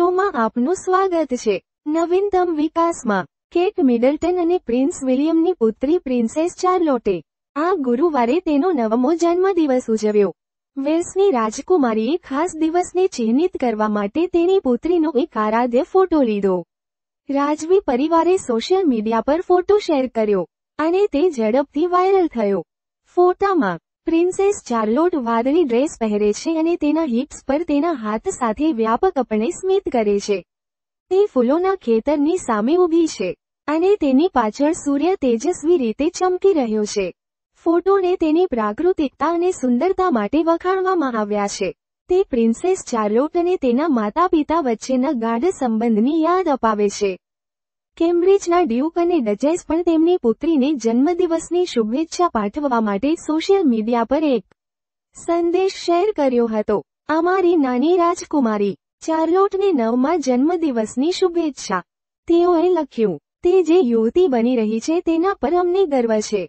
શોમાં આપનું સ્વાગત છે નવીનતમ વિકાસમાં કેટ મિડલટન અને પ્રિન્સ વિલિયમની પુત્રી પ્રિન્સેસ ચાર્લોટે આ ગુરુવારે તેનો નવમો જન્મદિવસ ઉજવ્યો વેલ્સની રાજકુમારીએ ખાસ દિવસને ચિહ્નિત કરવા માટે તેની પુત્રીનો એક આરાધ્ય ફોટો લીધો રાજવી પરિવારે સોશિયલ મીડિયા પર ફોટો શેર કર્યો અને તે ઝડપથી વાયરલ થયો ફોટામાં પ્રિન્સેસ ચાર્લોટ વાદળી ડ્રેસ પહેરે છે અને તેના હિપ્સ પર તેના હાથ સાથે વ્યાપકપણે સ્મિત કરે છે તે ફૂલોના ખેતરની સામે ઊભી છે અને તેની પાછળ સૂર્ય તેજસ્વી રીતે ચમકી રહ્યો છે ફોટોને તેની પ્રાકૃતિકતા અને સુંદરતા માટે વખાણવામાં આવ્યા છે તે પ્રિન્સેસ ચાર્લોટ અને તેના માતા પિતા વચ્ચેના ગાઢ સંબંધની યાદ અપાવે છે કેમ્બ્રિજના ડ્યુક અને ડચેસ પણ તેમની પુત્રીને જન્મદિવસની શુભેચ્છા પાઠવવા માટે સોશિયલ મીડિયા પર એક સંદેશ શેર કર્યો હતો અમારી નાની રાજકુમારી ચાર્લોટને નવમાં જન્મદિવસની શુભેચ્છા તેઓએ લખ્યું તે જે યુવતી બની રહી છે તેના પર અમને ગર્વ છે